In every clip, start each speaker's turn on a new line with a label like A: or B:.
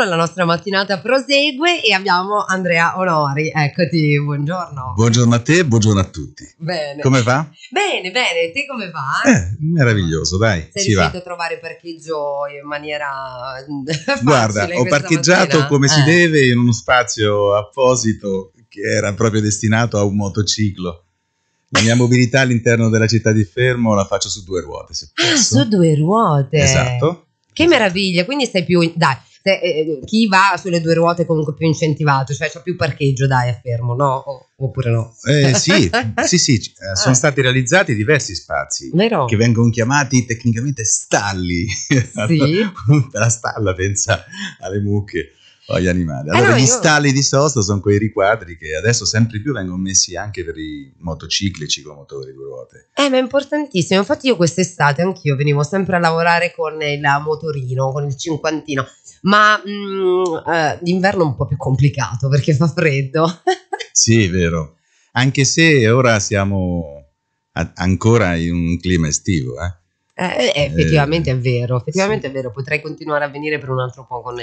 A: Popolo, la nostra mattinata prosegue e abbiamo Andrea Onori. Eccoti, buongiorno.
B: Buongiorno a te, buongiorno a tutti.
A: Bene. Come va? Bene, bene, te come va?
B: Eh, meraviglioso, dai. Sei riuscito va. a
A: trovare parcheggio in maniera eh, Guarda, ho parcheggiato mattina. come eh. si
B: deve in uno spazio apposito che era proprio destinato a un motociclo. La mia mobilità all'interno della città di Fermo la faccio su due ruote, se
A: ah, posso. Ah, su due ruote. Esatto. Che meraviglia, quindi stai più... In... Dai, se, eh, eh, chi va sulle due ruote è comunque più incentivato, cioè c'è più parcheggio, dai, affermo, no? O, oppure no? Eh, sì, sì, sì, eh, sono ah. stati
B: realizzati diversi spazi Vero. che vengono chiamati tecnicamente stalli. Sì. la stalla pensa alle mucche agli animali. Ah, allora, eh no, gli stalli di sosta sono quei riquadri che adesso sempre più vengono messi anche per i
A: motocicli, ciclomotori, due ruote. Eh, ma è importantissimo. Infatti io quest'estate anch'io venivo sempre a lavorare con il motorino, con il cinquantino, ma mh, mm, eh, è un po' più complicato perché fa freddo.
B: sì, è vero. Anche se ora siamo a- ancora in un clima estivo, eh.
A: eh. Eh, effettivamente eh, è vero, effettivamente sì. è vero, potrei continuare a venire per un altro po' con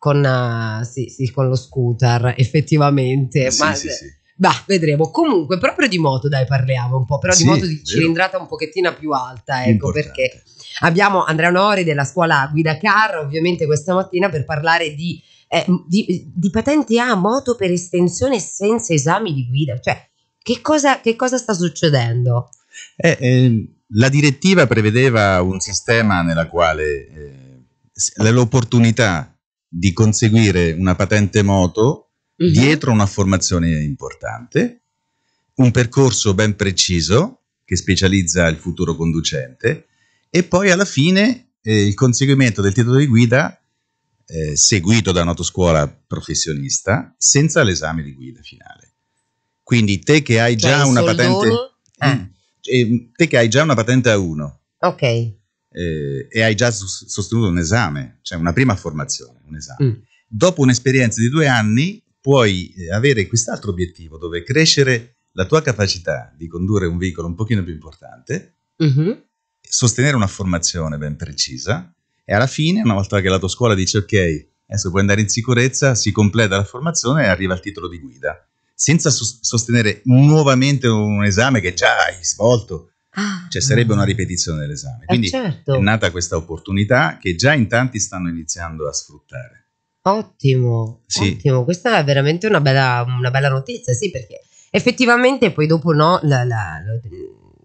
A: con, eh, sì, sì, con lo scooter, effettivamente. Sì, ma, sì, sì. Bah, vedremo. Comunque, proprio di moto, dai, parliamo un po', però di moto di cilindrata un pochettino più alta, ecco, Importante. perché abbiamo Andrea Nori della scuola Guida Car, ovviamente questa mattina per parlare di, eh, di, di patente A moto per estensione senza esami di guida, cioè che cosa, che cosa sta succedendo?
B: Eh, eh, la direttiva prevedeva un sistema nella quale eh, l'opportunità di conseguire una patente moto uh mhm. -huh. dietro una formazione importante, un percorso ben preciso che specializza il futuro conducente e poi alla fine eh, il conseguimento del titolo di guida eh, seguito da un'autoscuola professionista senza l'esame di guida finale. Quindi te che hai cioè, già cioè, una patente... Eh, mm. te che hai già una patente A1. Ok eh, e hai già sostenuto un esame, cioè una prima formazione, un esame. Mm. Dopo un'esperienza di due anni puoi eh, avere quest'altro obiettivo dove crescere la tua capacità di condurre un veicolo un pochino più importante, mm-hmm. sostenere una formazione ben precisa e alla fine, una volta che la tua scuola dice ok, adesso puoi andare in sicurezza, si completa la formazione e arriva il titolo di guida senza sostenere nuovamente un esame che già hai svolto
A: Ah, cioè sarebbe mm. una
B: ripetizione dell'esame. Eh, Quindi eh certo. è nata questa opportunità che già in tanti stanno iniziando a sfruttare.
A: Ottimo, sì. ottimo. Questa è veramente una bella, una bella, notizia, sì, perché effettivamente poi dopo no, la, la,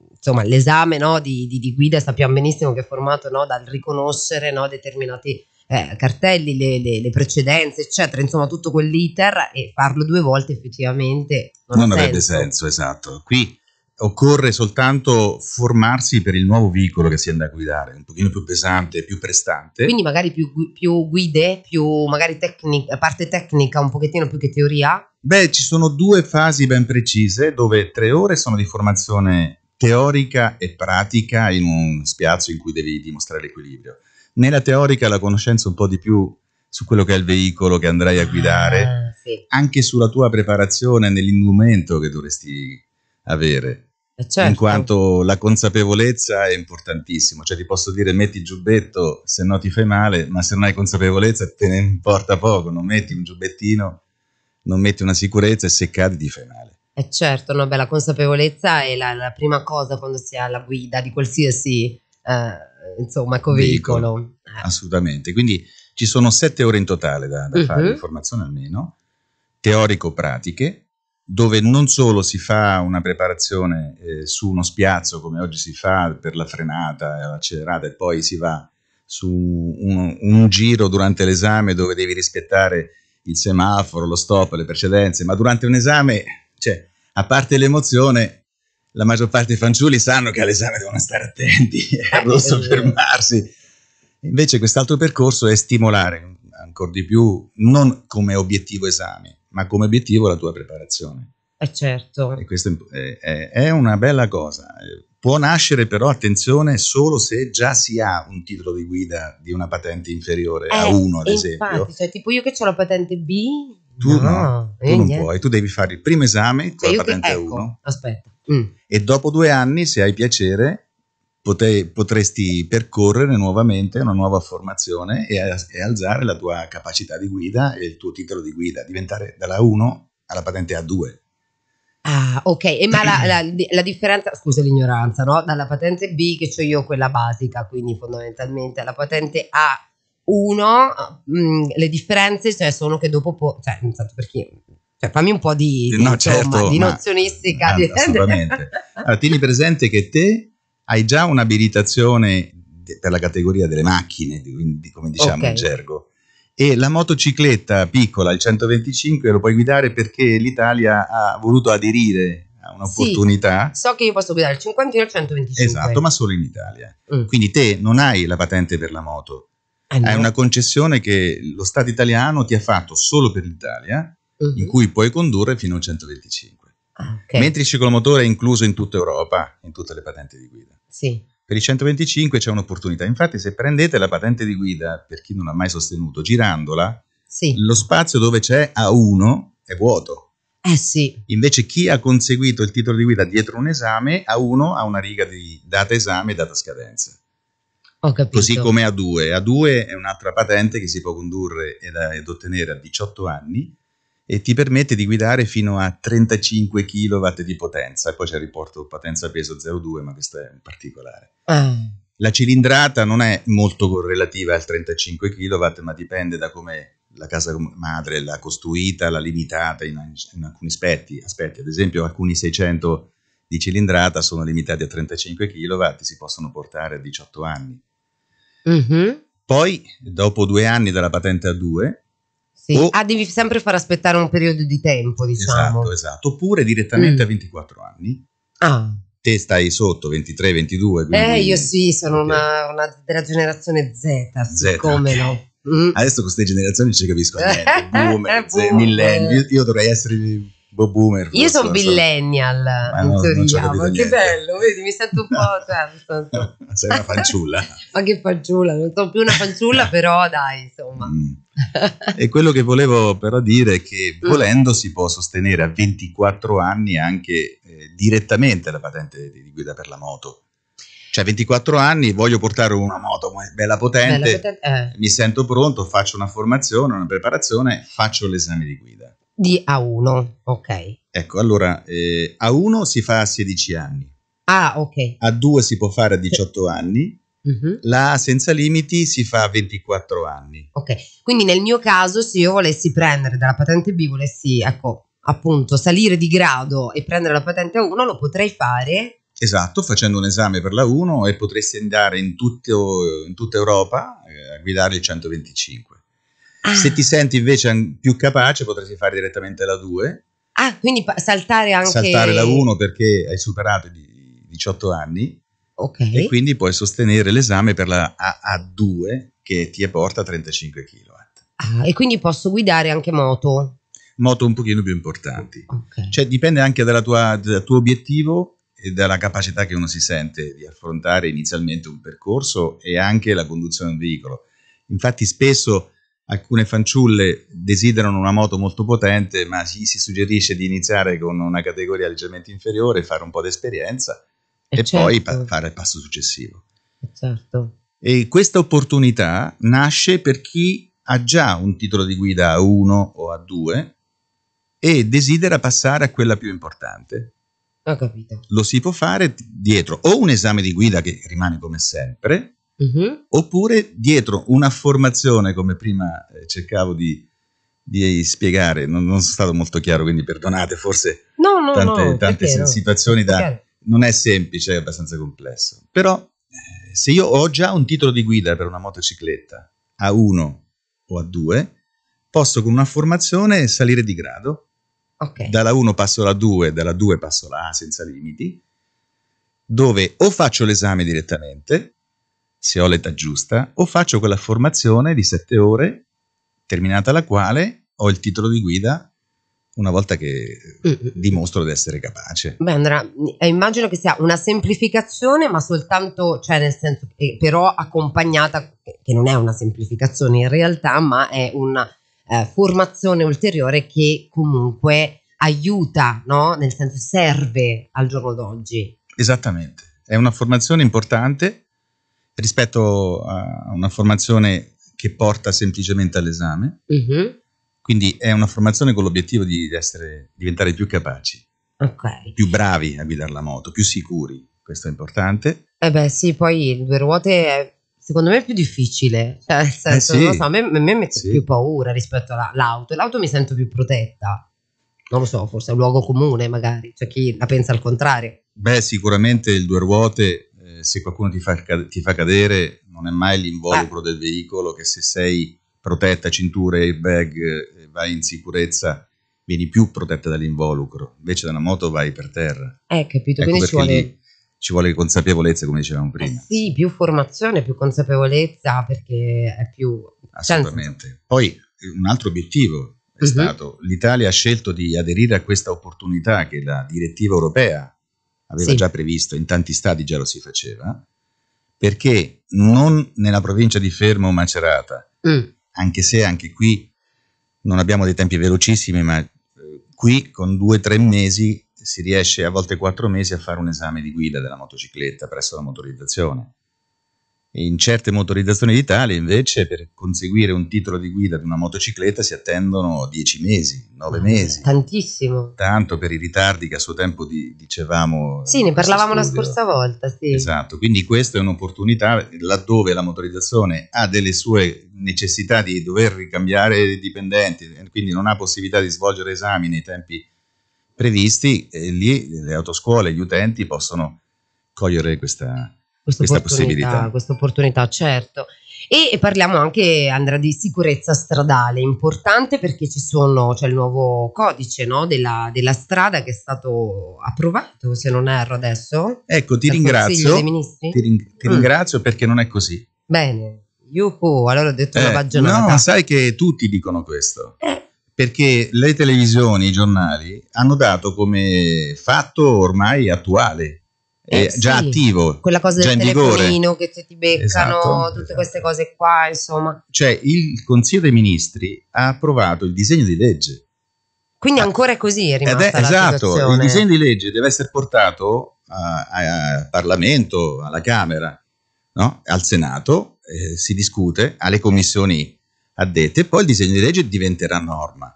A: insomma, l'esame no, di, di, di, guida sappiamo benissimo che è formato no, dal riconoscere determinati eh, cartelli, le, le, le, precedenze, eccetera, insomma tutto quell'iter e farlo due volte effettivamente non, non avrebbe senso, esatto.
B: Qui occorre soltanto formarsi per il nuovo veicolo che si andrà a guidare, un pochino più pesante, più prestante.
A: Quindi magari più, più guide, più magari tecnic- parte tecnica un pochettino più che teoria?
B: Beh, ci sono due fasi ben precise dove tre ore sono di formazione teorica e pratica in un spiazzo in cui devi dimostrare l'equilibrio. Nella teorica la conoscenza un po' di più su quello che è il veicolo che andrai a guidare, ah, sì. anche sulla tua preparazione nell'indumento che dovresti avere. Eh, certo. In quanto la consapevolezza è importantissima, cioè ti posso dire metti il giubbetto se no ti fai male, ma se non hai consapevolezza te ne importa poco, non metti un giubbettino, non metti una sicurezza e se cadi ti fai male.
A: Eh certo, no, beh, la consapevolezza è la, la, prima cosa quando si ha la guida di qualsiasi eh, insomma, veicolo.
B: Eh. Assolutamente, quindi ci sono sette ore in totale da, da uh-huh. fare di formazione almeno, teorico-pratiche, dove non solo si fa una preparazione eh, su uno spiazzo come oggi si fa per la frenata e l'accelerata e poi si va su un, un giro durante l'esame dove devi rispettare il semaforo, lo stop, le precedenze, ma durante un esame, cioè, a parte l'emozione, la maggior parte dei fanciulli sanno che all'esame devono stare attenti e a non eh, eh, eh. soffermarsi. Invece quest'altro percorso è stimolare ancora di più, non come obiettivo esame, ma come obiettivo la tua preparazione.
A: Eh certo. E
B: questa è, è una bella cosa. Può nascere però, attenzione, solo se già si ha un titolo di guida di una patente inferiore eh, a uno, ad esempio. Infatti,
A: cioè, tipo io che ho la patente B, tu no, no tu eh, non niente. puoi,
B: tu devi fare il primo esame con cioè la patente che, ecco,
A: 1. Aspetta. Mm.
B: E dopo due anni, se hai piacere, pote- potresti percorrere nuovamente una nuova formazione e, a- e, alzare la tua capacità di guida e il tuo titolo di guida, diventare dalla 1 alla patente A2.
A: Ah, ok, e ma la, la, la, differenza, scusa l'ignoranza, no? Dalla patente B che ho io quella basica, quindi fondamentalmente alla patente A1 mh, mm, le differenze cioè, sono che dopo, po- cioè, intanto perché cioè, fammi un po' di, di, no, insomma, certo, di nozionistica. Ma, di... Assolutamente.
B: allora, tieni presente che te hai già un'abilitazione per la categoria delle macchine, quindi come diciamo okay. in gergo. E la motocicletta piccola, il 125, lo puoi guidare perché l'Italia ha voluto aderire a un'opportunità. Sì,
A: so che io posso guidare il 50 e il 125. Esatto,
B: ma solo in Italia. Mm. Quindi te non hai la patente per la moto, ah, no. hai una concessione che lo Stato italiano ti ha fatto solo per l'Italia, mm-hmm. in cui puoi condurre fino al 125.
A: Ah, okay. Mentre
B: il ciclomotore è incluso in tutta Europa, in tutte le patenti di guida. Sì. Per i 125 c'è un'opportunità. Infatti, se prendete la patente di guida, per chi non ha mai sostenuto, girandola, sì. lo spazio dove c'è A1 è vuoto. Eh sì. Invece chi ha conseguito il titolo di guida dietro un esame, A1 ha una riga di data esame e data scadenza. Ho capito. Così come A2. A2 è un'altra patente che si può condurre ed, ed ottenere a 18 anni e ti permette di guidare fino a 35 kW di potenza. poi c'è il riporto potenza peso 0,2, ma questo è un particolare. Ah. La cilindrata non è molto correlativa al 35 kW, ma dipende da come la casa madre l'ha costruita, l'ha limitata in, in alcuni aspetti. aspetti. Ad esempio, alcuni 600 di cilindrata sono limitati a 35 kW, si possono portare a 18 anni. Mm-hmm. Poi, dopo due anni dalla patente A2,
A: sì. Oh. ah, devi sempre far aspettare un periodo di tempo, diciamo.
B: Esatto, esatto. Oppure direttamente mm. a 24 anni. Ah. Te stai sotto 23, 22. Quindi... Eh, io
A: sì, sono okay. una, una, della generazione Z, Z come okay.
B: no. Mm. Adesso con queste generazioni ci capisco niente, boomer, Z, millennio. io, io dovrei essere Bob Boomer. Io sono millennial,
A: no, teoria, ma che bello, vedi, mi sento un po'... Cioè,
B: Sei una fanciulla.
A: ma che fanciulla, non sono più una fanciulla, però dai,
B: insomma. Mm. e quello che volevo però dire è che mm. volendo si può sostenere a 24 anni anche eh, direttamente la patente di guida per la moto cioè 24 anni, voglio portare una moto bella potente, bella potente eh. mi sento pronto, faccio una formazione, una preparazione, faccio l'esame di guida
A: di A1, ok.
B: Ecco, allora eh, A1 si fa a 16 anni.
A: Ah, ok.
B: A2 si può fare a 18 anni. Uh-huh. La senza limiti si fa a 24 anni.
A: Ok, quindi nel mio caso se io volessi prendere dalla patente B, volessi ecco, appunto salire di grado e prendere la patente A1, lo potrei fare.
B: Esatto, facendo un esame per la 1 e potresti andare in, tutto, in tutta Europa eh, a guidare il 125. Ah. Se ti senti invece più capace potresti fare direttamente la 2.
A: Ah, quindi saltare anche... Saltare la
B: 1 perché hai superato i 18 anni. Okay. E quindi puoi sostenere l'esame per la a 2 che ti porta a 35 kW.
A: Ah, e quindi posso guidare anche moto?
B: Moto un pochino più importanti. Okay. Cioè dipende anche tua, dal tuo obiettivo e dalla capacità che uno si sente di affrontare inizialmente un percorso e anche la conduzione di un veicolo. Infatti spesso alcune fanciulle desiderano una moto molto potente, ma si, si suggerisce di iniziare con una categoria leggermente inferiore, fare un po' di esperienza eh, e, certo. poi pa- fare il passo successivo. E eh, certo. E questa opportunità nasce per chi ha già un titolo di guida A1 o A2 e desidera passare a quella più importante. Lo si può fare dietro o un esame di guida che rimane come sempre, uh-huh. oppure dietro una formazione, come prima eh, cercavo di, di spiegare, non, non, sono stato molto chiaro, quindi perdonate, forse
A: no, no, tante, no, tante perché,
B: situazioni da... Non è semplice, è abbastanza complesso. Però eh, se io ho già un titolo di guida per una motocicletta a 1 o a 2, posso con una formazione salire di grado. Okay. Dalla 1 passo alla 2, dalla 2 passo alla A senza limiti, dove o faccio l'esame direttamente se ho l'età giusta, o faccio quella formazione di sette ore, terminata la quale ho il titolo di guida una volta che mm, mm, mm. dimostro di essere capace.
A: Beh Andrea, eh, immagino che sia una semplificazione, ma soltanto, cioè nel senso che però accompagnata, che non è una semplificazione in realtà, ma è una eh, formazione ulteriore che comunque aiuta, no? nel senso serve al giorno d'oggi.
B: Esattamente, è una formazione importante rispetto a una formazione che porta semplicemente all'esame. Uh-huh. Quindi è una formazione con l'obiettivo di essere, diventare più capaci, okay. più bravi a guidare la moto, più sicuri. Questo è importante.
A: Eh beh sì, poi due ruote è secondo me è più difficile. Cioè, nel senso, eh sì, non lo so, a me, a me mette sì. più paura rispetto all'auto. L'auto mi sento più protetta. Non lo so, forse è un luogo comune, magari. C'è cioè, chi la pensa al contrario.
B: Beh, sicuramente il due ruote se qualcuno ti fa, ti fa, cadere non è mai l'involucro eh. del veicolo che se sei protetta, cinture, airbag, eh, vai in sicurezza, vieni più protetta dall'involucro, invece dalla moto vai per terra.
A: Eh, capito, ecco quindi ci vuole...
B: ci vuole consapevolezza, come dicevamo eh prima.
A: Eh sì, più formazione, più consapevolezza, perché è più... Assolutamente.
B: Poi un altro obiettivo è uh-huh. stato, l'Italia ha scelto di aderire a questa opportunità che la direttiva europea aveva sì. già previsto, in tanti stati già lo si faceva, perché non nella provincia di Fermo o Macerata, mm. anche se anche qui non abbiamo dei tempi velocissimi, ma eh, qui con due o tre mesi si riesce a volte quattro mesi a fare un esame di guida della motocicletta presso la motorizzazione. In certe motorizzazioni d'Italia invece per conseguire un titolo di guida di una motocicletta si attendono 10 mesi, 9 ah, mesi.
A: Tantissimo.
B: Tanto per i ritardi che a suo tempo di, dicevamo.
A: Sì, ne parlavamo studio. la scorsa volta. Sì.
B: Esatto, quindi questa è un'opportunità laddove la motorizzazione ha delle sue necessità di dover ricambiare i dipendenti, eh, quindi non ha possibilità di svolgere esami nei tempi previsti, lì le autoscuole, gli utenti possono cogliere questa questa possibilità.
A: Questa opportunità, certo. E, parliamo anche, Andrea, di sicurezza stradale, importante perché ci sono, c'è cioè, il nuovo codice no, della, della, strada che è stato approvato, se non erro adesso. Ecco, ti ringrazio. Ti, ring-
B: ti mm. ringrazio perché non è così.
A: Bene, Yuhu, allora ho detto eh, una bagionata. No, sai
B: che tutti dicono questo. Eh. Perché le televisioni, i giornali hanno dato come fatto ormai attuale eh, eh sì, già attivo, quella cosa del telefonino
A: che ti beccano, esatto, tutte esatto. queste cose qua, insomma.
B: Cioè, il Consiglio dei Ministri ha approvato il disegno di legge.
A: Quindi ah. ancora è così, è rimasta è, Esatto, situazione. il disegno
B: di legge deve essere portato al Parlamento, alla Camera, no? al Senato, eh, si discute, alle commissioni addette, poi il disegno di legge diventerà norma.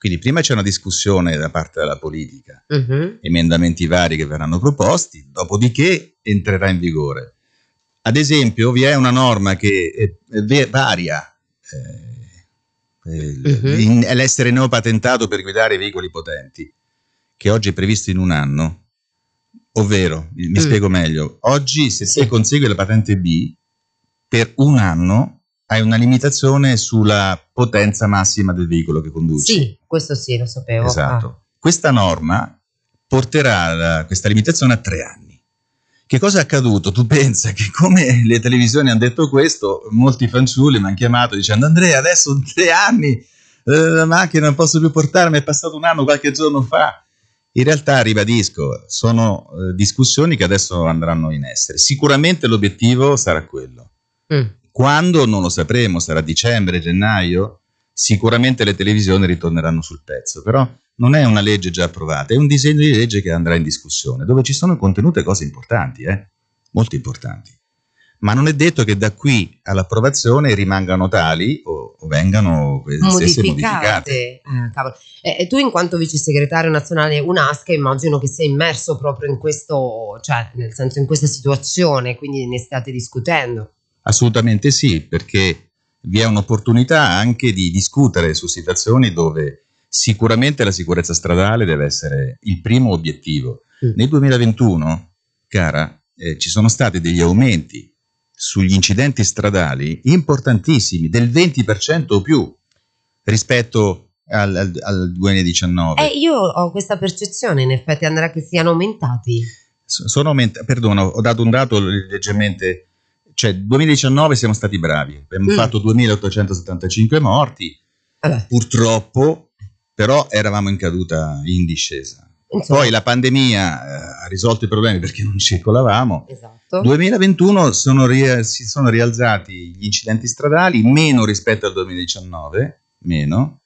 B: Quindi prima c'è una discussione da parte della politica, uh-huh. emendamenti vari che verranno proposti, dopodiché entrerà in vigore. Ad esempio vi è una norma che eh, varia eh, uh-huh. in, l'essere neopatentato per guidare veicoli potenti, che oggi è previsto in un anno. Ovvero, mi mm. spiego meglio, oggi se si consegue la patente B, per un anno hai una limitazione sulla potenza massima del veicolo che conduci. Sì,
A: questo sì, lo sapevo. Esatto.
B: Ah. Questa norma porterà la, questa limitazione a tre anni. Che cosa è accaduto? Tu pensa che come le televisioni hanno detto questo, molti fanciulli mi hanno chiamato dicendo Andrea, adesso tre anni, eh, la macchina non posso più portarmi, è passato un anno qualche giorno fa. In realtà, ribadisco, sono eh, discussioni che adesso andranno in essere. Sicuramente l'obiettivo sarà quello. Mm quando non lo sapremo, sarà dicembre, gennaio, sicuramente le televisioni ritorneranno sul pezzo, però non è una legge già approvata, è un disegno di legge che andrà in discussione, dove ci sono contenute cose importanti, eh? molto importanti. Ma non è detto che da qui all'approvazione rimangano tali o, o vengano modificate. modificate.
A: Ah, eh, eh tu in quanto vice segretario nazionale UNASCA immagino che sei immerso proprio in questo, cioè nel senso in questa situazione, quindi ne state discutendo.
B: Assolutamente sì, perché vi è un'opportunità anche di discutere su situazioni dove sicuramente la sicurezza stradale deve essere il primo obiettivo. Mm. Nel 2021, cara, eh, ci sono stati degli aumenti sugli incidenti stradali importantissimi, del 20% o più rispetto al, al, al 2019.
A: Eh, io ho questa percezione, in effetti, Andrea, che siano aumentati.
B: sono aumentati, perdono, ho dato un dato leggermente cioè 2019 siamo stati bravi, abbiamo mm. fatto 2875 morti, allora. purtroppo però eravamo in caduta in discesa. Esatto. Poi la pandemia eh, ha risolto i problemi perché non circolavamo. Esatto. 2021 sono ri- si sono rialzati gli incidenti stradali, meno rispetto al 2019, meno,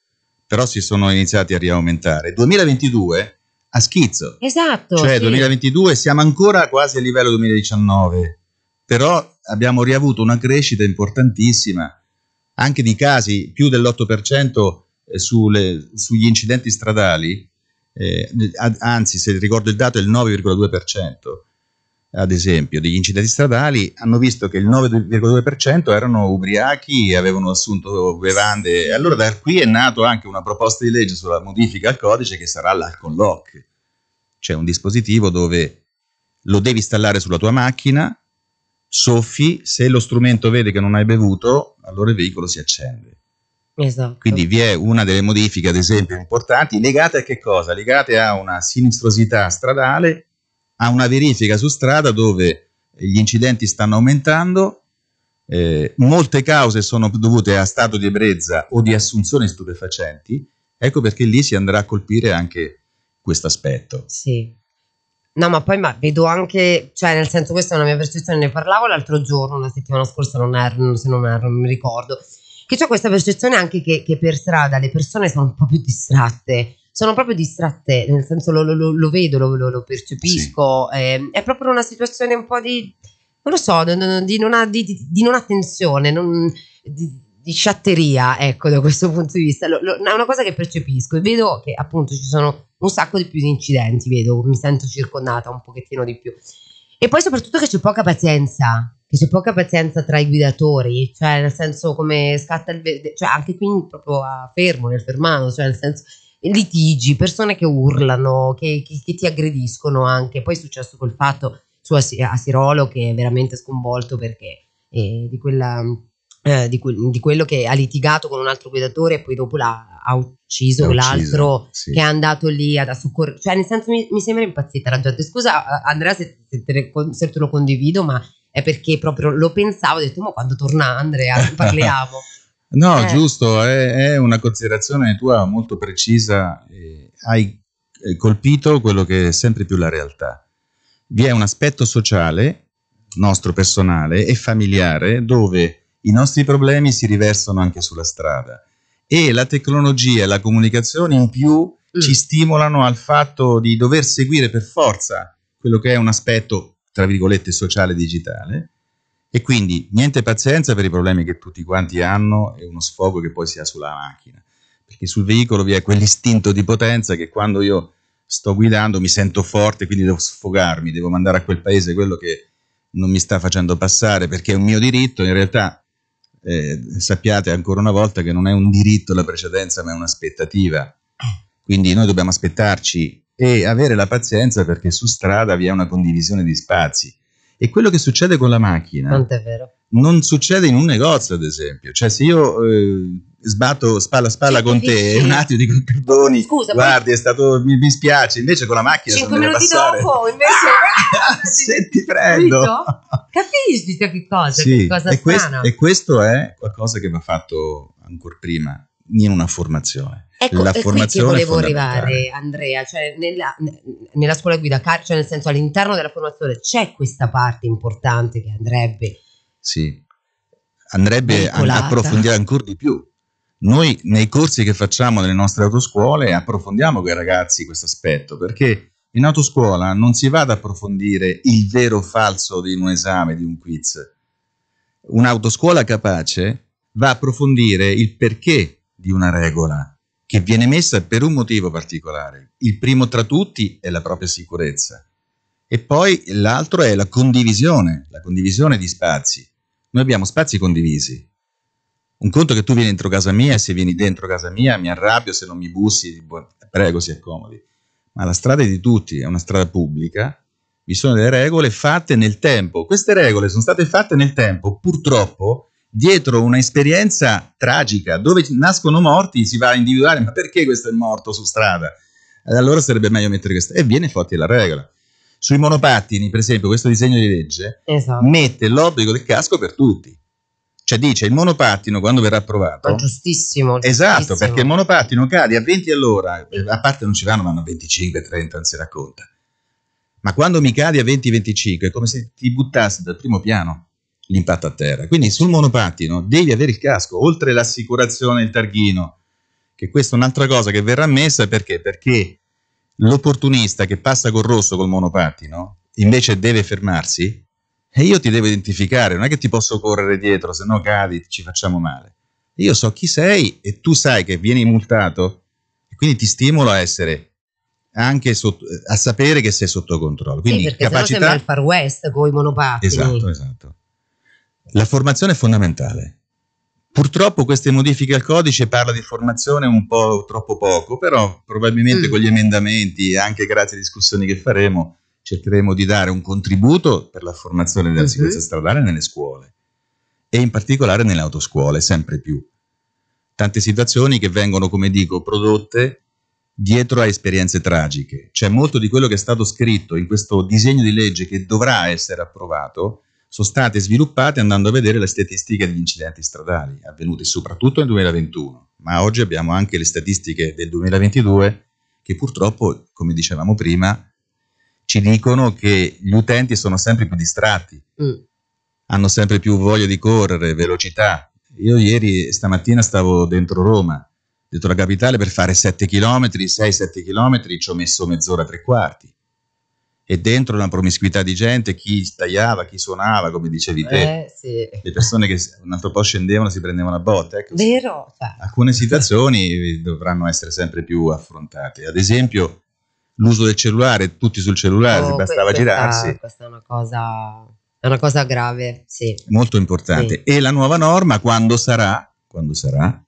B: però si sono iniziati a riaumentare. 2022 a schizzo.
A: Esatto. Cioè sì.
B: 2022 siamo ancora quasi a livello 2019 però abbiamo riavuto una crescita importantissima anche di casi più dell'8% eh, sulle, sugli incidenti stradali, eh, anzi se ricordo il dato è il 9,2% ad esempio degli incidenti stradali, hanno visto che il 9,2% erano ubriachi e avevano assunto bevande. Allora da qui è nata anche una proposta di legge sulla modifica al codice che sarà l'alcol lock, cioè un dispositivo dove lo devi installare sulla tua macchina soffi, se lo strumento vede che non hai bevuto, allora il veicolo si accende. Esatto. Quindi vi è una delle modifiche, ad esempio, importanti, legate a che cosa? Legate a una sinistrosità stradale, a una verifica su strada dove gli incidenti stanno aumentando, eh, molte cause sono dovute a stato di ebbrezza o di assunzioni stupefacenti, ecco perché lì si andrà a colpire anche questo aspetto.
A: Sì. No, ma poi ma vedo anche, cioè nel senso questa è una mia percezione, ne parlavo l'altro giorno, la settimana scorsa non erro, se non erro, non mi ricordo, che c'è questa percezione anche che, che, per strada le persone sono un po' più distratte, sono proprio distratte, nel senso lo, lo, lo vedo, lo, lo percepisco, sì. eh, è proprio una situazione un po' di, non lo so, di, non, ha, di, di non attenzione, non, di, di sciatteria, ecco, da questo punto di vista. Lo, lo, è una cosa che percepisco e vedo che appunto ci sono un sacco di più di incidenti, vedo, mi sento circondata un pochettino di più. E poi soprattutto che c'è poca pazienza, che c'è poca pazienza tra i guidatori, cioè nel senso come scatta il... cioè anche qui proprio a fermo, nel fermano, cioè nel senso litigi, persone che urlano, che, che, che ti aggrediscono anche. Poi è successo quel fatto su Asirolo che è veramente sconvolto perché eh, di quella eh, di, di, quello che ha litigato con un altro guidatore e poi dopo l'ha, ha ucciso, ucciso l'altro sì. che è andato lì ad soccorrere. Cioè, nel senso, mi, mi sembra impazzita la gente. Scusa, Andrea, se, se, te, se te lo condivido, ma è perché proprio lo pensavo, ho detto, ma quando torna Andrea parliamo.
B: no, eh. giusto, è, è, una considerazione tua molto precisa, eh, hai colpito quello che è sempre più la realtà. Vi è un aspetto sociale, nostro personale e familiare, dove i nostri problemi si riversano anche sulla strada e la tecnologia e la comunicazione in più mm. ci stimolano al fatto di dover seguire per forza quello che è un aspetto, tra virgolette, sociale e digitale. E quindi niente pazienza per i problemi che tutti quanti hanno e uno sfogo che poi si ha sulla macchina. Perché sul veicolo vi è quell'istinto di potenza che quando io sto guidando mi sento forte, quindi devo sfogarmi, devo mandare a quel paese quello che non mi sta facendo passare perché è un mio diritto. In realtà eh, sappiate ancora una volta che non è un diritto la precedenza ma è un'aspettativa. Quindi noi dobbiamo aspettarci e avere la pazienza perché su strada vi è una condivisione di spazi e quello che succede con la macchina non succede in un negozio, ad esempio. Cioè, se io eh, sbatto spalla a spalla con te, un attimo dico perdoni,
A: Scusa, guardi,
B: è stato, mi, mi, spiace. Invece con la macchina 5 minuti passare. dopo, invece ah, se ti prendo.
A: Capisci che cosa, sì, che cosa e, questo,
B: e questo è qualcosa che va fatto ancora prima in una formazione. Ecco, la formazione qui che volevo arrivare,
A: Andrea, cioè nella, nella, scuola guida, cioè nel senso all'interno della formazione c'è questa parte importante che andrebbe...
B: Sì, andrebbe a approfondire ancora di più. Noi nei corsi che facciamo nelle nostre autoscuole mm. approfondiamo con i ragazzi questo aspetto, perché in autoscuola non si va ad approfondire il vero o falso di un esame, di un quiz. Un'autoscuola capace va a approfondire il perché di una regola che viene messa per un motivo particolare. Il primo tra tutti è la propria sicurezza e poi l'altro è la condivisione, la condivisione di spazi. Noi abbiamo spazi condivisi. Un conto che tu vieni dentro casa mia e se vieni dentro casa mia mi arrabbio se non mi bussi, boh, prego si accomodi. Ma la strada è di tutti, è una strada pubblica, vi sono delle regole fatte nel tempo. Queste regole sono state fatte nel tempo, purtroppo, dietro un'esperienza tragica dove nascono morti si va a individuare ma perché questo è morto su strada? Allora sarebbe meglio mettere questo e viene fuori la regola. Sui monopattini, per esempio, questo disegno di legge
A: esatto. mette
B: l'obbligo del casco per tutti. Cioè dice il monopattino quando verrà approvato. Ma
A: giustissimo, giustissimo. Esatto, perché
B: il monopattino cade a 20 all'ora, eh, a parte non ci vanno, vanno a 25, 30, non si racconta. Ma quando mi cadi a 20-25 è come se ti buttassi dal primo piano l'impatto a terra. Quindi sul monopattino devi avere il casco, oltre l'assicurazione il targhino, che questa è un'altra cosa che verrà messa perché? Perché l'opportunista che passa col rosso col monopattino invece deve fermarsi e io ti devo identificare, non è che ti posso correre dietro, se no cadi, ci facciamo male. Io so chi sei e tu sai che vieni multato e quindi ti stimolo a essere anche sotto, a sapere che sei sotto controllo. Quindi sì, perché capacità... sembra il
A: Far West con i monopattini. Esatto,
B: esatto. La formazione è fondamentale. Purtroppo queste modifiche al codice parla di formazione un po' troppo poco, però probabilmente mm. con gli emendamenti e anche grazie alle discussioni che faremo cercheremo di dare un contributo per la formazione della mm-hmm. sicurezza stradale nelle scuole e in particolare nelle autoscuole, sempre più. Tante situazioni che vengono, come dico, prodotte dietro a esperienze tragiche. C'è molto di quello che è stato scritto in questo disegno di legge che dovrà essere approvato, sono state sviluppate andando a vedere le statistiche degli incidenti stradali avvenuti soprattutto nel 2021, ma oggi abbiamo anche le statistiche del 2022 che purtroppo, come dicevamo prima, ci dicono che gli utenti sono sempre più distratti, mm. hanno sempre più voglia di correre, velocità. Io ieri stamattina stavo dentro Roma, dentro la capitale per fare 7 km, 6-7 km, ci ho messo mezz'ora, tre quarti e dentro una promiscuità di gente, chi tagliava, chi suonava, come dicevi te. Eh, sì. Le persone che un altro po' scendevano si prendevano a botte.
A: Ecco, Vero. Cioè.
B: Alcune situazioni eh, dovranno essere sempre più
A: affrontate. Ad
B: esempio, l'uso del cellulare, tutti sul cellulare, oh, bastava questa, girarsi.
A: Questa è una cosa, è una cosa grave, sì.
B: Molto importante. Sì. E la nuova norma, quando sarà, quando sarà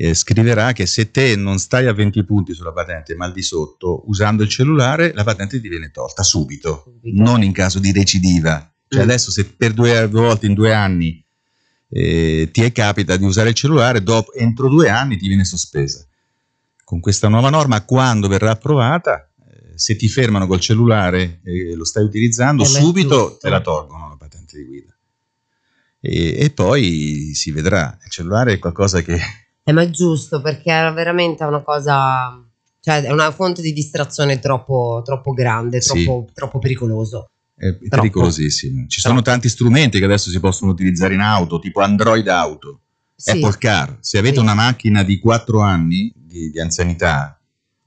B: eh, scriverà che se te non stai a 20 punti sulla patente ma al di sotto, usando il cellulare, la patente ti viene tolta subito, subito. non in caso di recidiva. Cioè mm. adesso se per due, due volte in due anni eh, ti capita di usare il cellulare, dopo, entro due anni ti viene sospesa. Con questa nuova norma, quando verrà approvata, eh, se ti fermano col cellulare e eh, lo stai utilizzando, eh, subito te la tolgono la patente di guida. E, e, poi si vedrà, il cellulare è qualcosa che
A: eh, ma è giusto perché era veramente una cosa, cioè è una fonte di distrazione troppo, troppo grande, troppo, sì. troppo pericoloso.
B: È troppo. pericolosissimo. Ci sono tanti strumenti che adesso si possono utilizzare in auto, tipo Android Auto, sì. Apple Car. Se avete sì. una macchina di 4 anni di, di anzianità,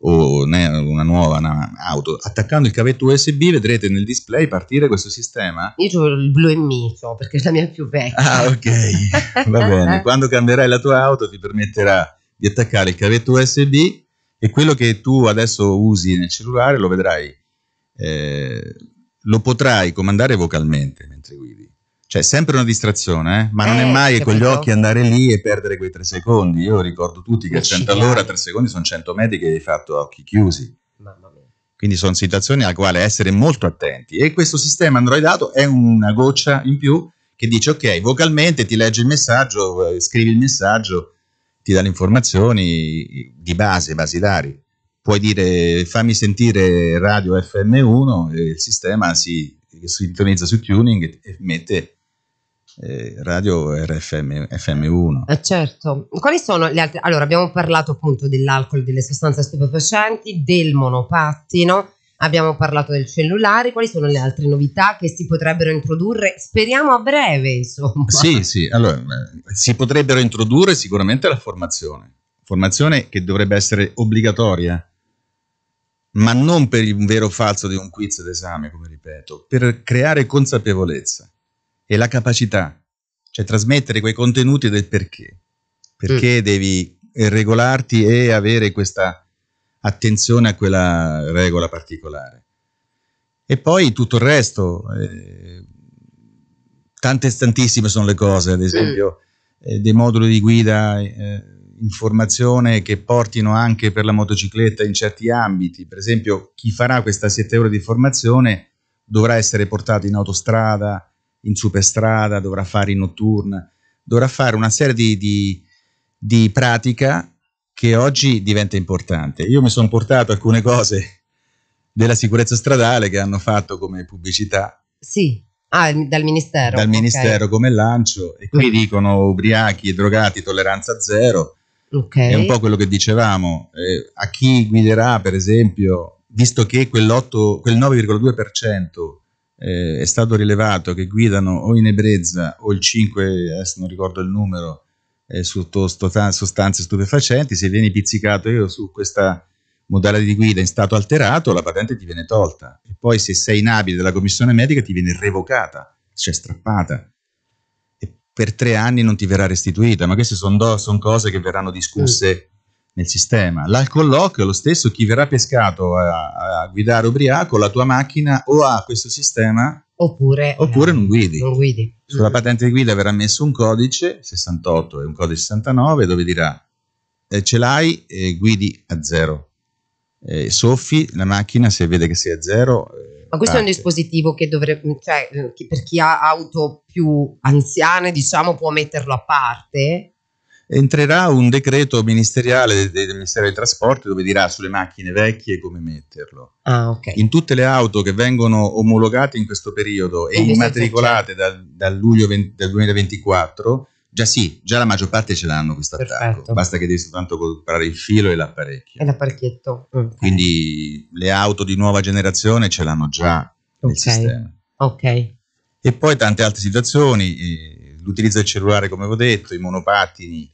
B: o una nuova una auto, attaccando il cavetto USB vedrete nel display partire questo sistema?
A: Io ho il blu e mico perché è la mia più vecchia.
B: Ah ok,
A: va bene. Quando
B: cambierai la tua auto ti permetterà di attaccare il cavetto USB e quello che tu adesso usi nel cellulare lo vedrai, eh, lo potrai comandare vocalmente mentre guidi. Cioè, sempre una distrazione, eh? ma eh, non è eh, mai con gli occhi andare lì e perdere quei tre secondi. Io ricordo tutti che a 100 all'ora tre secondi sono 100 metri che hai fatto a occhi chiusi. Quindi sono situazioni alle quali essere molto attenti. E questo sistema androidato è una goccia in più che dice, ok, vocalmente ti legge il messaggio, eh, scrivi il messaggio, ti dà le informazioni di base, basilari. Puoi dire fammi sentire radio FM1 e il sistema si sintonizza su tuning e mette eh, radio RFM, FM1.
A: Eh, certo, quali sono le altre? Allora, abbiamo parlato appunto dell'alcol, delle sostanze stupefacenti, del monopattino, abbiamo parlato del cellulare, quali sono le altre novità che si potrebbero introdurre? Speriamo a breve, insomma. Sì,
B: sì, allora, eh, si potrebbero introdurre sicuramente la formazione, formazione che dovrebbe essere obbligatoria ma non per il vero falso di un quiz d'esame, come ripeto, per creare consapevolezza è la capacità, cioè trasmettere quei contenuti del perché. Perché mm. devi regolarti e avere questa attenzione a quella regola particolare. E poi tutto il resto, eh, tante tantissime sono le cose, ad esempio mm. eh, dei moduli di guida, eh, informazione che portino anche per la motocicletta in certi ambiti, per esempio chi farà questa 7 ore di formazione dovrà essere portato in autostrada, in superstrada, dovrà fare in notturna, dovrà fare una serie di, di, di pratica che oggi diventa importante. Io mi sono portato alcune cose della sicurezza stradale che hanno fatto come pubblicità.
A: Sì. Ah, dal ministero. Dal ministero okay.
B: come lancio e qui okay. Mm. dicono ubriachi e drogati, tolleranza zero. Okay. È un po' quello che dicevamo. Eh, a chi guiderà, per esempio, visto che quel 9,2% eh, è stato rilevato che guidano o in ebrezza o il 5, adesso non ricordo il numero, eh, su sostanze stupefacenti, se vieni pizzicato io su questa modalità di guida in stato alterato, la patente ti viene tolta. E poi se sei inabile della commissione medica ti viene revocata, cioè strappata per tre anni non ti verrà restituita, ma queste sono, do, sono cose che verranno discusse mm nel sistema. Là è lo stesso, chi verrà pescato a, a, guidare ubriaco, la tua macchina o ha questo sistema
A: oppure, oppure non guidi. Non guidi. Sulla
B: patente di guida verrà messo un codice 68 e un codice 69 dove dirà eh, ce l'hai e guidi a zero. Eh, soffi la macchina se vede che sia a zero. Eh, Ma questo parte. è un
A: dispositivo che dovrebbe, cioè, eh, per chi ha auto più anziane, diciamo, può metterlo a parte
B: entrerà un decreto ministeriale del Ministero dei Trasporti dove dirà sulle macchine vecchie come metterlo. Ah, okay. In tutte le auto che vengono omologate in questo periodo e, e immatricolate certo. dal, dal, luglio 20, del 2024, già sì, già la maggior parte ce l'hanno questo attacco. Basta che devi soltanto comprare il filo e l'apparecchio.
A: E l'apparecchietto. Okay.
B: Quindi le auto di nuova generazione ce l'hanno già
A: nel sistema. Ok.
B: E poi tante altre situazioni, eh, l'utilizzo del cellulare come ho detto, i monopattini,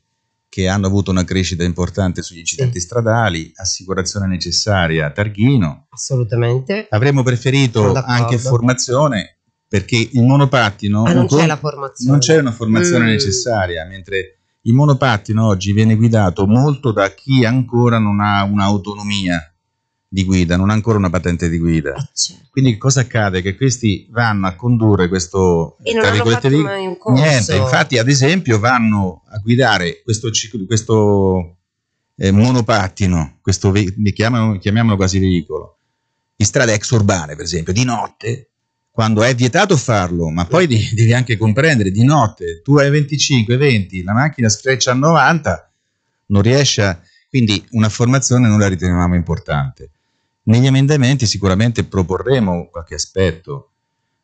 B: che hanno avuto una crescita importante sugli incidenti sì. stradali, assicurazione necessaria, a targhino.
A: Assolutamente.
B: Avremmo preferito anche formazione perché il monopattino ah, non, c'è la formazione. non c'è una formazione mm. necessaria, mentre il monopattino oggi viene guidato molto da chi ancora non ha un'autonomia di guida, non ha ancora una patente di guida. Eh, certo. Quindi cosa accade? Che questi vanno a condurre questo... E non hanno fatto di... mai un corso. Niente, infatti ad esempio vanno a guidare questo, questo eh, monopattino, questo ve... chiamiamolo, chiamiamolo quasi veicolo, in strade ex urbane per esempio, di notte, quando è vietato farlo, ma poi devi anche comprendere, di notte tu hai 25, 20, la macchina sfreccia a 90, non riesce a... Quindi una formazione non la ritenevamo importante. Negli emendamenti sicuramente proporremo qualche aspetto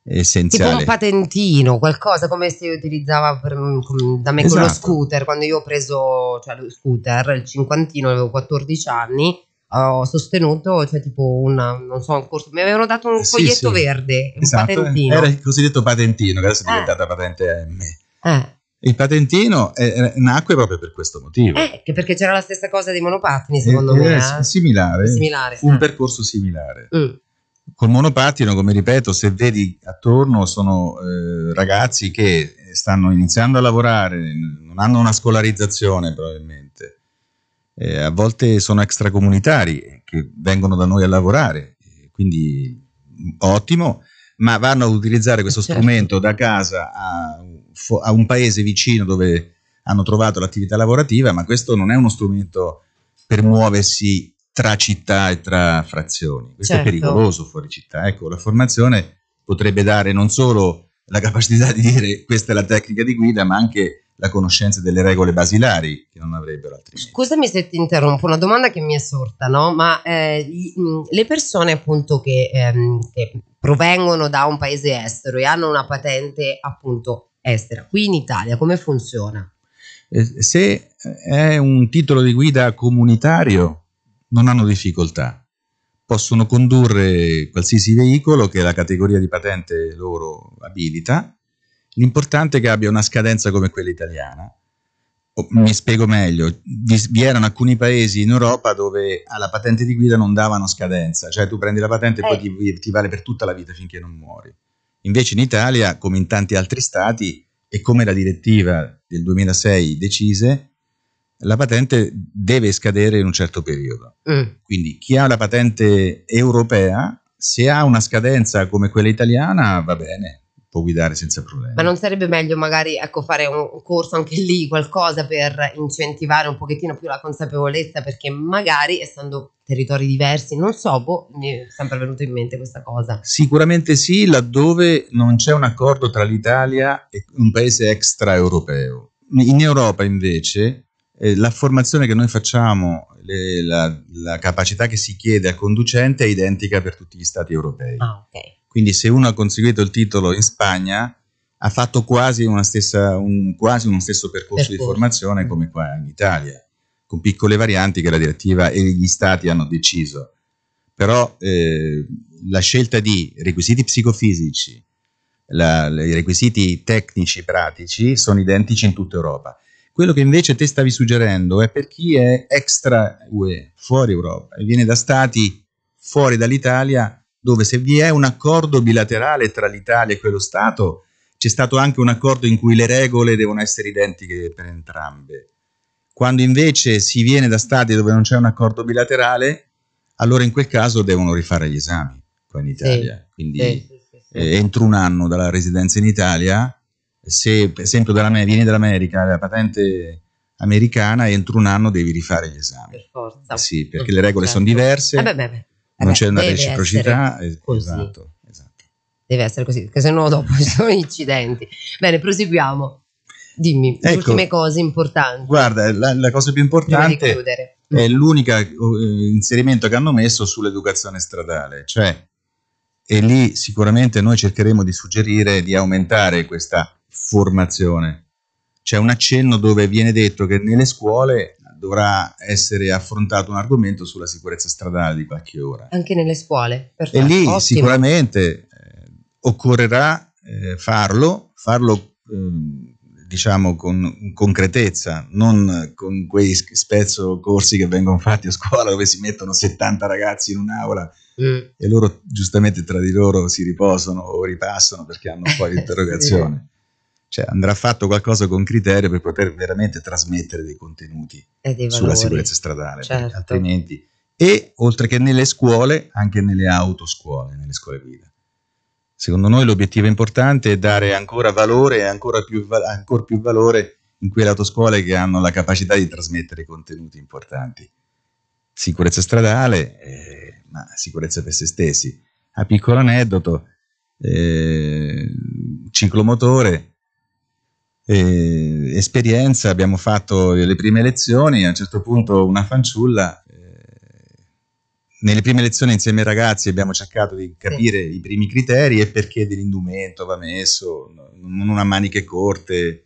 B: essenziale. Tipo un
A: patentino, qualcosa come si utilizzava per, mm, da me esatto. con lo esatto. scooter, quando io ho preso cioè, lo scooter, il cinquantino, avevo 14 anni, ho sostenuto, cioè tipo una, non so, un corso, mi avevano dato un foglietto sì, sì. verde, un esatto. Eh. patentino. Era il
B: cosiddetto patentino, che adesso è eh. diventata eh. patente M. Eh. Il patentino è, eh, eh, nacque proprio per questo motivo.
A: Eh, perché c'era la stessa cosa dei monopattini, eh, secondo eh, me. Eh?
B: Similare, similare, un percorso similare. Mm. Col monopattino, come ripeto, se vedi attorno sono eh, ragazzi che stanno iniziando a lavorare, non hanno una scolarizzazione probabilmente, a volte sono extracomunitari che vengono da noi a lavorare, quindi mm, ottimo, ma vanno ad utilizzare questo certo. strumento da casa a a un paese vicino dove hanno trovato l'attività lavorativa, ma questo non è uno strumento per muoversi tra città e tra frazioni. Questo certo. è pericoloso fuori città. Ecco, la formazione potrebbe dare non solo la capacità di dire questa è la tecnica di guida, ma anche la conoscenza delle regole basilari che non avrebbero altrimenti.
A: Scusami se ti interrompo, una domanda che mi è sorta, no? Ma eh, le persone appunto che, ehm, che provengono da un paese estero e hanno una patente appunto estera. Qui in Italia come funziona?
B: Eh, se è un titolo di guida comunitario non hanno difficoltà, possono condurre qualsiasi veicolo che la categoria di patente loro abilita, l'importante è che abbia una scadenza come quella italiana. Mi spiego meglio, vi, erano alcuni paesi in Europa dove alla patente di guida non davano scadenza, cioè tu prendi la patente e poi eh. ti, ti vale per tutta la vita finché non muori. Invece in Italia, come in tanti altri stati e come la direttiva del 2006 decise, la patente deve scadere in un certo periodo. Mm. Quindi chi ha la patente europea, se ha una scadenza come quella italiana, va bene, può guidare senza problemi.
A: Ma non sarebbe meglio magari ecco, fare un corso anche lì, qualcosa per incentivare un pochettino più la consapevolezza, perché magari essendo territori diversi, non so, boh, mi è sempre venuta in mente questa cosa.
B: Sicuramente sì, laddove non c'è un accordo tra l'Italia e un paese extraeuropeo. In Europa invece eh, la formazione che noi facciamo, le, la, la, capacità che si chiede al conducente è identica per tutti gli stati europei. Ah, okay quindi se uno ha conseguito il titolo in Spagna ha fatto quasi, stessa, un, quasi uno stesso percorso di formazione come qua in Italia, con piccole varianti che la direttiva e gli stati hanno deciso. Però eh, la scelta di requisiti psicofisici, la, i requisiti tecnici pratici sono identici in tutta Europa. Quello che invece te stavi suggerendo è per chi è extra UE, fuori Europa, e viene da stati fuori dall'Italia, dove se vi è un accordo bilaterale tra l'Italia e quello Stato, c'è stato anche un accordo in cui le regole devono essere identiche per entrambe. Quando invece si viene da stati dove non c'è un accordo bilaterale, allora in quel caso devono rifare gli esami qua in Italia. Sì, Quindi sì, sì, eh, entro un anno dalla residenza in Italia, se per esempio vieni dall'America, la patente americana, entro un anno devi rifare gli esami.
A: Per forza. Eh
B: sì, perché le regole certo. sono diverse. Eh beh, beh,
A: beh non c'è una reciprocità. Esatto, esatto. Deve essere così, perché se no dopo ci sono incidenti. Bene, proseguiamo. Dimmi, ecco, le ultime cose importanti.
B: Guarda, la, la cosa più importante è l'unico eh, inserimento che hanno messo sull'educazione stradale, cioè, e lì sicuramente noi cercheremo di suggerire di aumentare questa formazione. C'è un accenno dove viene detto che nelle scuole dovrà essere affrontato un argomento sulla sicurezza stradale di qualche ora.
A: Anche nelle scuole, perfetto. E lì Ottimo. sicuramente
B: eh, occorrerà eh, farlo, farlo eh, diciamo con concretezza, non con quei spesso corsi che vengono fatti a scuola dove si mettono 70 ragazzi in un'aula mm. e loro giustamente tra di loro si riposano o ripassano perché hanno un po' poi l'interrogazione. cioè andrà fatto qualcosa con criterio per poter veramente trasmettere dei contenuti
A: dei sulla sicurezza stradale, certo. altrimenti
B: e oltre che nelle scuole, anche nelle autoscuole, nelle scuole guida. Secondo noi l'obiettivo importante è dare ancora valore e ancora più, ancora più valore in quelle autoscuole che hanno la capacità di trasmettere contenuti importanti. Sicurezza stradale, eh, ma sicurezza per se stessi. A piccolo aneddoto, eh, ciclomotore, eh, esperienza, abbiamo fatto le prime lezioni, a un certo punto una fanciulla, eh, nelle prime lezioni insieme ai ragazzi abbiamo cercato di capire sì. i primi criteri e perché dell'indumento va messo, non una maniche corte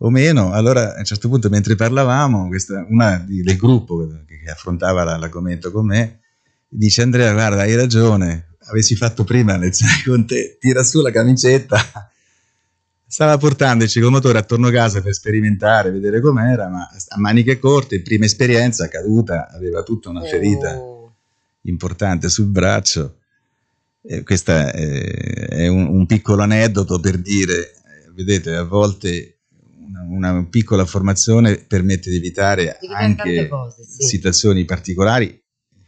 B: o meno, allora a un certo punto mentre parlavamo, questa, una di, del gruppo che affrontava l'argomento con me, dice Andrea guarda hai ragione, avessi fatto prima lezione con te, tira su la camicetta stava portando il ciclomotore attorno a casa per sperimentare, vedere com'era, ma a maniche corte, prima esperienza, caduta, aveva tutta una ferita oh. importante sul braccio. Eh, questo eh, è un, un, piccolo aneddoto per dire, eh, vedete, a volte una, una, piccola formazione permette di evitare anche cose, sì. situazioni particolari,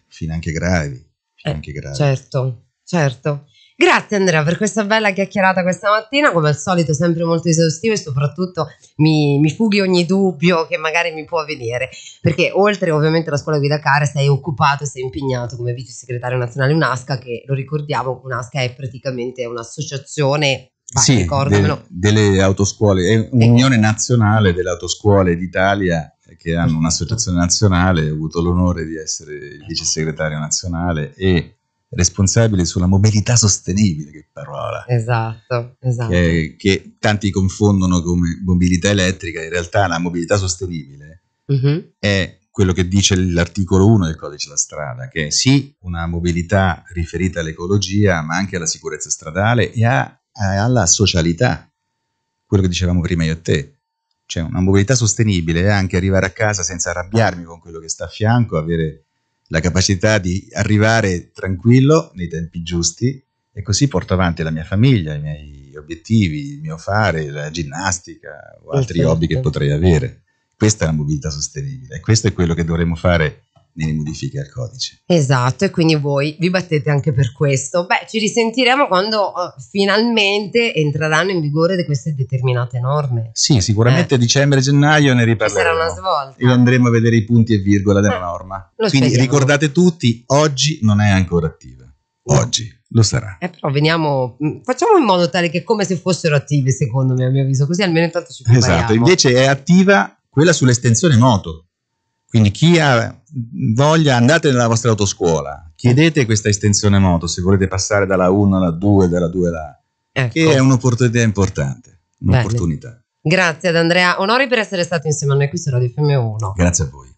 B: fino anche gravi. Fino eh, anche gravi.
A: Certo, certo. Grazie Andrea per questa bella chiacchierata questa mattina, come al solito sempre molto esaustiva e soprattutto mi, mi fughi ogni dubbio che magari mi può venire, perché oltre ovviamente alla scuola guida care sei occupato e sei impegnato come vice segretario nazionale UNASCA, che lo ricordiamo, UNASCA è praticamente un'associazione Vai, sì, de,
B: delle autoscuole, è un'unione nazionale delle autoscuole d'Italia che hanno un'associazione nazionale, ho avuto l'onore di essere il vice segretario nazionale e responsabile sulla mobilità sostenibile, che parola.
A: Esatto, esatto.
B: Che, che tanti confondono come mobilità elettrica, in realtà la mobilità sostenibile mm-hmm. è quello che dice l'articolo 1 del codice della strada, che è sì una mobilità riferita all'ecologia, ma anche alla sicurezza stradale e a, a, alla socialità, quello che dicevamo prima io e te. Cioè una mobilità sostenibile è anche arrivare a casa senza arrabbiarmi con quello che sta a fianco, avere la capacità di arrivare tranquillo nei tempi giusti e così porto avanti la mia famiglia, i miei obiettivi, il mio fare, la ginnastica o altri Perfetto. hobby che potrei avere. Questa è la mobilità sostenibile e questo è quello che dovremmo fare nelle modifiche al codice.
A: Esatto, e quindi voi vi battete anche per questo. Beh, ci risentiremo quando uh, finalmente entreranno in vigore di queste determinate norme.
B: Sì, sicuramente eh. a dicembre gennaio ne riparleremo. Sarà una svolta. E andremo a vedere i punti e virgola della eh. norma. Lo quindi speriamo. ricordate tutti, oggi non è ancora attiva. Oggi lo sarà.
A: Eh, però veniamo, mm, facciamo in modo tale che come se fossero attive, secondo me, a mio avviso, così almeno intanto ci prepariamo. Esatto,
B: invece è attiva quella sull'estensione moto. Quindi chi ha voglia, andate nella vostra autoscuola, chiedete questa estensione moto se volete passare dalla 1 alla 2, dalla 2 alla... Ecco. che è un'opportunità importante, un'opportunità. Bene.
A: Grazie ad Andrea Onori per essere stato insieme a noi qui su Radio FM1.
B: Grazie a voi.